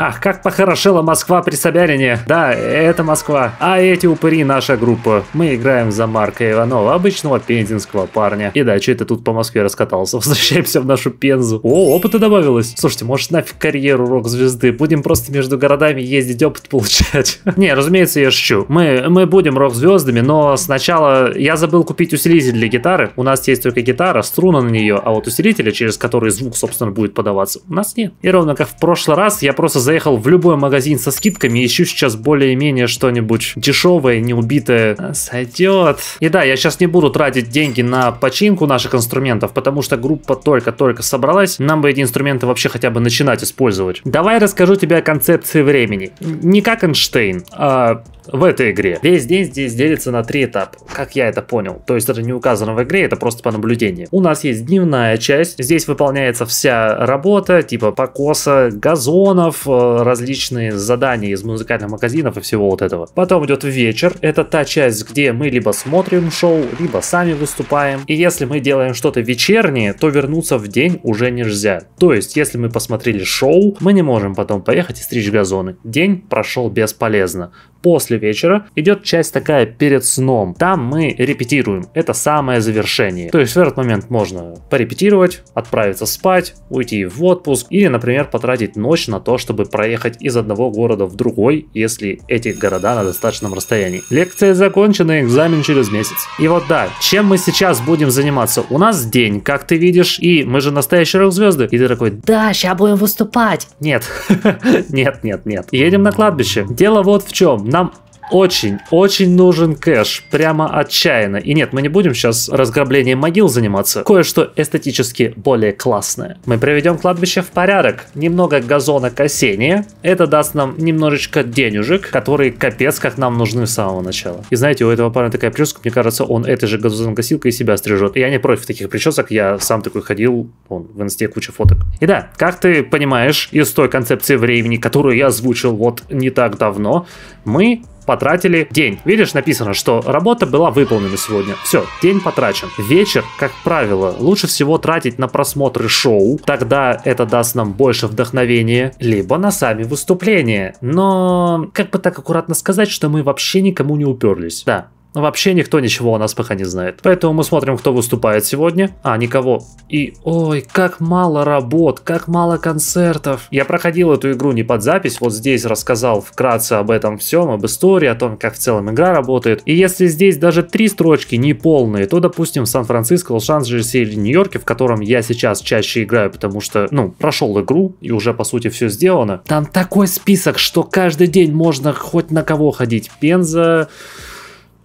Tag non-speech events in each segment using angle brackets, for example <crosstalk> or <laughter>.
Ах, как похорошела Москва при Собянине. Да, это Москва. А эти упыри наша группа. Мы играем за Марка Иванова, обычного пензенского парня. И да, что это тут по Москве раскатался? <laughs> Возвращаемся в нашу Пензу. О, опыта добавилось. Слушайте, может нафиг карьеру рок-звезды? Будем просто между городами ездить, опыт <laughs> получать. Не, разумеется, я шучу. Мы, мы будем рок-звездами, но сначала я забыл купить усилитель для гитары. У нас есть только гитара, струна на нее, а вот усилителя, через который звук, собственно, будет подаваться, у нас нет. И ровно как в прошлый раз, я просто заехал в любой магазин со скидками, ищу сейчас более-менее что-нибудь дешевое, неубитое. Сойдет. И да, я сейчас не буду тратить деньги на починку наших инструментов, потому что группа только-только собралась. Нам бы эти инструменты вообще хотя бы начинать использовать. Давай расскажу тебе о концепции времени. Не как Эйнштейн, а в этой игре. Весь день здесь делится на три этапа, как я это понял. То есть это не указано в игре, это просто по наблюдению. У нас есть дневная часть, здесь выполняется вся работа, типа покоса газонов, э, различные задания из музыкальных магазинов и всего вот этого. Потом идет вечер, это та часть, где мы либо смотрим шоу, либо сами выступаем. И если мы делаем что-то вечернее, то вернуться в день уже нельзя. То есть, если мы посмотрели шоу, мы не можем потом поехать и стричь газоны. День прошел бесполезно. После вечера идет часть такая перед сном. Там мы репетируем. Это самое завершение. То есть в этот момент можно порепетировать, отправиться спать, уйти в отпуск или, например, потратить ночь на то, чтобы проехать из одного города в другой, если эти города на достаточном расстоянии. Лекция закончена, экзамен через месяц. И вот да, чем мы сейчас будем заниматься? У нас день, как ты видишь, и мы же настоящие рок-звезды. И ты такой, да, сейчас будем выступать. Нет, <laughs> нет, нет, нет. Едем на кладбище. Дело вот в чем. Нам очень, очень нужен кэш, прямо отчаянно. И нет, мы не будем сейчас разграблением могил заниматься, кое-что эстетически более классное. Мы приведем кладбище в порядок, немного газона к осенне, это даст нам немножечко денежек, которые капец как нам нужны с самого начала. И знаете, у этого парня такая прическа, мне кажется, он этой же газонокосилкой себя стрижет. Я не против таких причесок, я сам такой ходил, он в инсте куча фоток. И да, как ты понимаешь из той концепции времени, которую я озвучил вот не так давно, мы потратили день. Видишь, написано, что работа была выполнена сегодня. Все, день потрачен. Вечер, как правило, лучше всего тратить на просмотры шоу. Тогда это даст нам больше вдохновения. Либо на сами выступления. Но как бы так аккуратно сказать, что мы вообще никому не уперлись. Да, Вообще никто ничего о нас пока не знает. Поэтому мы смотрим, кто выступает сегодня. А, никого. И, ой, как мало работ, как мало концертов. Я проходил эту игру не под запись, вот здесь рассказал вкратце об этом всем, об истории, о том, как в целом игра работает. И если здесь даже три строчки не полные, то, допустим, в Сан-Франциско, Лос-Анджелесе или Нью-Йорке, в котором я сейчас чаще играю, потому что, ну, прошел игру и уже, по сути, все сделано. Там такой список, что каждый день можно хоть на кого ходить. Пенза...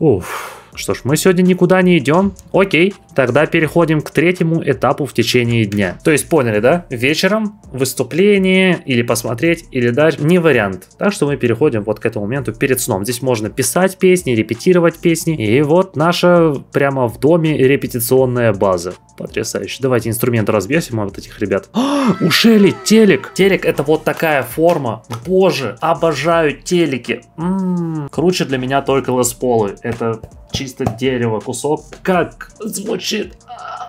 Уф. Что ж, мы сегодня никуда не идем. Окей, тогда переходим к третьему этапу в течение дня. То есть поняли, да? Вечером выступление или посмотреть, или дать, не вариант. Так что мы переходим вот к этому моменту перед сном. Здесь можно писать песни, репетировать песни. И вот наша прямо в доме репетиционная база. Потрясающе. Давайте инструмент развесим от этих ребят. А, ушели телек. Телек это вот такая форма. Боже, обожаю телеки. М-м-м. Круче для меня только лесполы. Это чисто дерево, кусок. Как звучит звучит.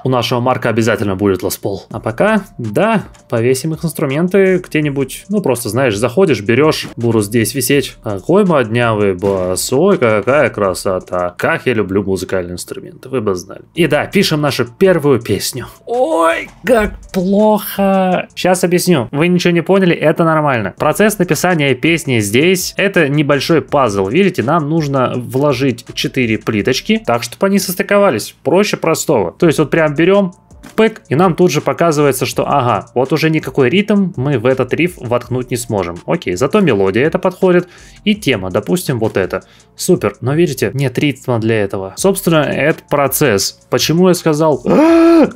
У нашего Марка обязательно будет ласпол. А пока, да, повесим их инструменты где-нибудь. Ну, просто, знаешь, заходишь, берешь, буду здесь висеть. Какой моднявый босой, какая красота. Как я люблю музыкальные инструменты, вы бы знали. И да, пишем нашу первую песню. Ой, как плохо. Сейчас объясню. Вы ничего не поняли, это нормально. Процесс написания песни здесь, это небольшой пазл. Видите, нам нужно вложить 4 плиточки, так, чтобы они состыковались. Проще простого пустого. То есть вот прям берем пэк, и нам тут же показывается, что ага, вот уже никакой ритм мы в этот риф воткнуть не сможем. Окей, зато мелодия это подходит, и тема, допустим, вот это. Супер, но видите, нет ритма для этого. Собственно, это процесс. Почему я сказал,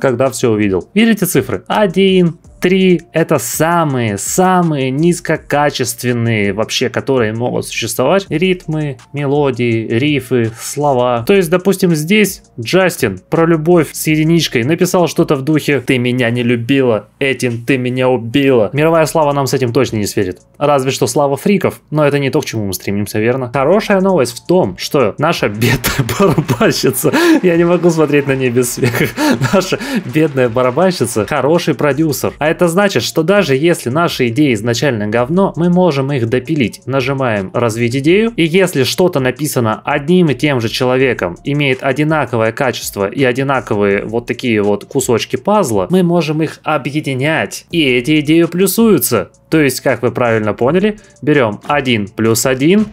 когда все увидел? Видите цифры? 1, 3 это самые-самые низкокачественные вообще, которые могут существовать ритмы, мелодии, рифы, слова. То есть, допустим, здесь Джастин про любовь с единичкой написал что-то в духе «Ты меня не любила, этим ты меня убила». Мировая слава нам с этим точно не сверит. Разве что слава фриков, но это не то, к чему мы стремимся, верно? Хорошая новость в том, что наша бедная <laughs> барабанщица, я не могу смотреть на нее без смеха, <laughs> наша бедная барабанщица хороший продюсер. А это значит, что даже если наши идеи изначально говно, мы можем их допилить. Нажимаем «Развить идею», и если что-то написано одним и тем же человеком, имеет одинаковое качество и одинаковые вот такие вот кусочки пазла, мы можем их объединять, и эти идеи плюсуются. То есть, как вы правильно поняли, берем 1 плюс 1,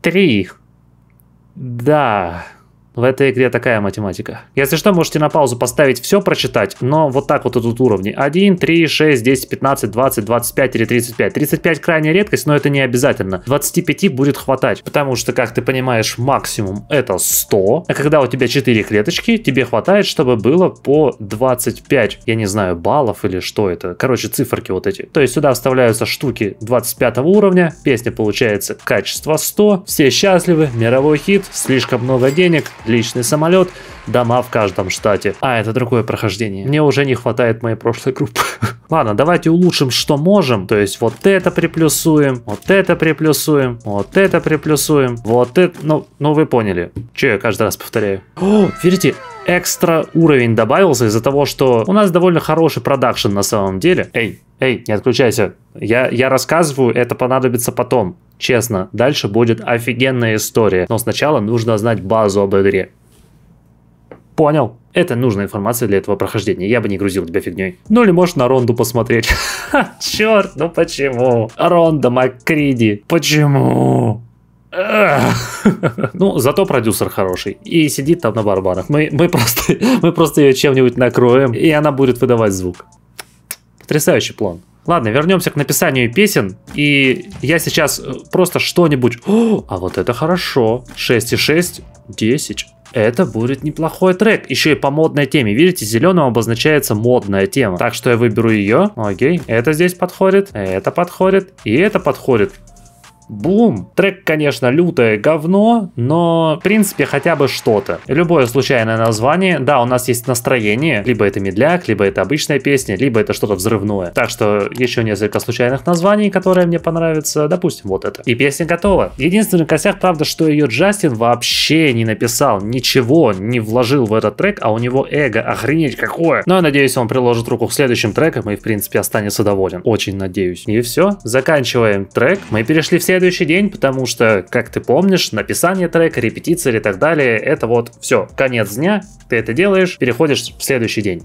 3. Да, в этой игре такая математика. Если что, можете на паузу поставить все прочитать, но вот так вот идут уровни. 1, 3, 6, 10, 15, 20, 25 или 35. 35 крайняя редкость, но это не обязательно. 25 будет хватать, потому что, как ты понимаешь, максимум это 100. А когда у тебя 4 клеточки, тебе хватает, чтобы было по 25, я не знаю, баллов или что это. Короче, циферки вот эти. То есть сюда вставляются штуки 25 уровня, песня получается качество 100, все счастливы, мировой хит, слишком много денег, личный самолет, дома в каждом штате. А, это другое прохождение. Мне уже не хватает моей прошлой группы. <laughs> Ладно, давайте улучшим, что можем. То есть вот это приплюсуем, вот это приплюсуем, вот это приплюсуем, вот это... Ну, ну вы поняли. Че я каждый раз повторяю? О, видите, экстра уровень добавился из-за того, что у нас довольно хороший продакшн на самом деле. Эй, эй, не отключайся. Я, я рассказываю, это понадобится потом. Честно, дальше будет офигенная история. Но сначала нужно знать базу об игре. Понял. Это нужная информация для этого прохождения. Я бы не грузил тебя фигней. Ну или можешь на Ронду посмотреть. <laughs> Черт, ну почему? Ронда Маккриди. Почему? <laughs> ну, зато продюсер хороший. И сидит там на барабанах. Мы, мы, просто, <laughs> мы просто ее чем-нибудь накроем, и она будет выдавать звук. Потрясающий план. Ладно, вернемся к написанию песен. И я сейчас э, просто что-нибудь... <gasps> А вот это хорошо. 6,6, 10. Это будет неплохой трек. Еще и по модной теме. Видите, зеленым обозначается модная тема. Так что я выберу ее. Окей. Это здесь подходит. Это подходит. И это подходит. Бум. Трек, конечно, лютое говно, но, в принципе, хотя бы что-то. Любое случайное название, да, у нас есть настроение, либо это медляк, либо это обычная песня, либо это что-то взрывное. Так что еще несколько случайных названий, которые мне понравятся, допустим, вот это. И песня готова. Единственный косяк, правда, что ее Джастин вообще не написал, ничего не вложил в этот трек, а у него эго, охренеть какое. Но я надеюсь, он приложит руку к следующим трекам и, в принципе, останется доволен. Очень надеюсь. И все, заканчиваем трек. Мы перешли все следующий день, потому что, как ты помнишь, написание трека, репетиции и так далее, это вот все, конец дня, ты это делаешь, переходишь в следующий день.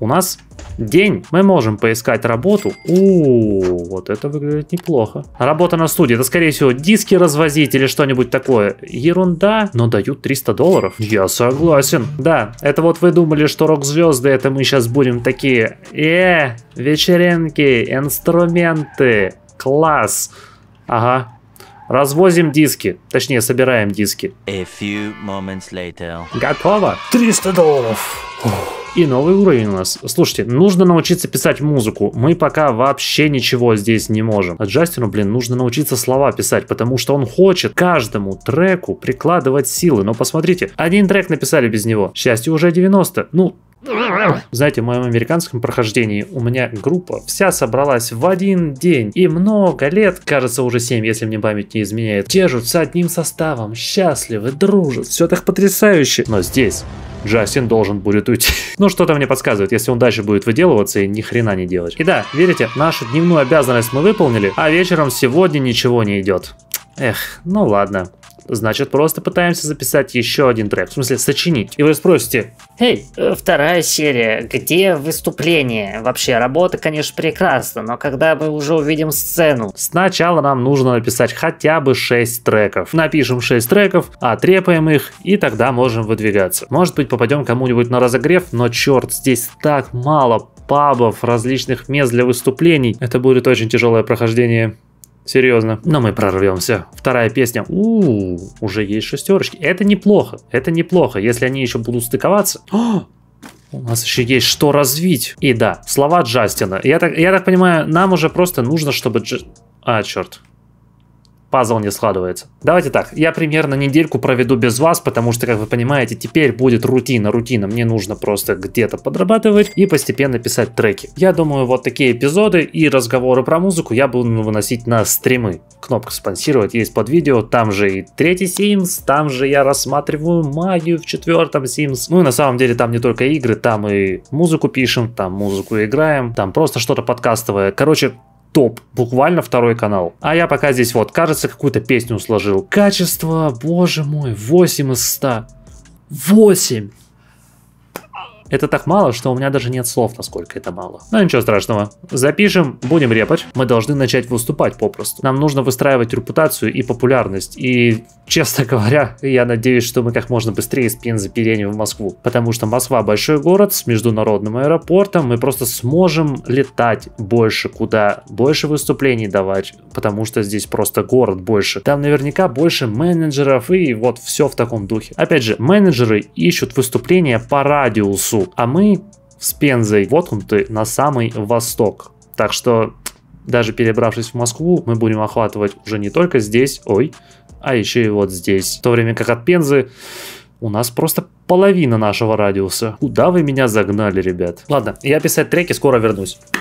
У нас день. Мы можем поискать работу. У, у вот это выглядит неплохо. Работа на студии. Это, скорее всего, диски развозить или что-нибудь такое. Ерунда, но дают 300 долларов. Я согласен. Да, это вот вы думали, что рок-звезды, это мы сейчас будем такие... Э, вечеринки, инструменты, класс. Ага. Развозим диски. Точнее, собираем диски. A few moments later. Готово. 300 долларов. И новый уровень у нас. Слушайте, нужно научиться писать музыку. Мы пока вообще ничего здесь не можем. А Джастину, блин, нужно научиться слова писать, потому что он хочет каждому треку прикладывать силы. Но посмотрите, один трек написали без него. Счастье уже 90. Ну, знаете, в моем американском прохождении у меня группа вся собралась в один день. И много лет, кажется уже 7, если мне память не изменяет, с одним составом, счастливы, дружат, все так потрясающе. Но здесь Джастин должен будет уйти. <laughs> ну, что-то мне подсказывает, если он дальше будет выделываться и ни хрена не делать. И да, верите, нашу дневную обязанность мы выполнили, а вечером сегодня ничего не идет. Эх, ну ладно. Значит, просто пытаемся записать еще один трек, в смысле сочинить. И вы спросите, «Эй, э, вторая серия, где выступление?» Вообще, работа, конечно, прекрасна, но когда мы уже увидим сцену? Сначала нам нужно написать хотя бы 6 треков. Напишем 6 треков, отрепаем их, и тогда можем выдвигаться. Может быть, попадем кому-нибудь на разогрев, но черт, здесь так мало пабов, различных мест для выступлений. Это будет очень тяжелое прохождение. Серьезно. Но мы прорвемся. Вторая песня. У-у-у, уже есть шестерочки. Это неплохо. Это неплохо. Если они еще будут стыковаться. О! <gasps> У нас еще есть что развить. И да, слова Джастина. Я так, я так понимаю, нам уже просто нужно, чтобы... Дж... А, черт пазл не складывается. Давайте так, я примерно недельку проведу без вас, потому что, как вы понимаете, теперь будет рутина, рутина. Мне нужно просто где-то подрабатывать и постепенно писать треки. Я думаю, вот такие эпизоды и разговоры про музыку я буду выносить на стримы. Кнопка спонсировать есть под видео, там же и третий Sims, там же я рассматриваю магию в четвертом Sims. Ну и на самом деле там не только игры, там и музыку пишем, там музыку играем, там просто что-то подкастовое. Короче, топ, буквально второй канал. А я пока здесь вот, кажется, какую-то песню сложил. Качество, боже мой, 8 из 100. 8! Это так мало, что у меня даже нет слов, насколько это мало. Но ничего страшного. Запишем, будем репать. Мы должны начать выступать попросту. Нам нужно выстраивать репутацию и популярность. И, честно говоря, я надеюсь, что мы как можно быстрее спин запиленим в Москву. Потому что Москва большой город с международным аэропортом. Мы просто сможем летать больше куда, больше выступлений давать. Потому что здесь просто город больше. Там наверняка больше менеджеров и вот все в таком духе. Опять же, менеджеры ищут выступления по радиусу суп. А мы с Пензой воткнуты на самый восток. Так что даже перебравшись в Москву, мы будем охватывать уже не только здесь, ой, а еще и вот здесь. В то время как от Пензы у нас просто половина нашего радиуса. Куда вы меня загнали, ребят? Ладно, я писать треки, скоро вернусь.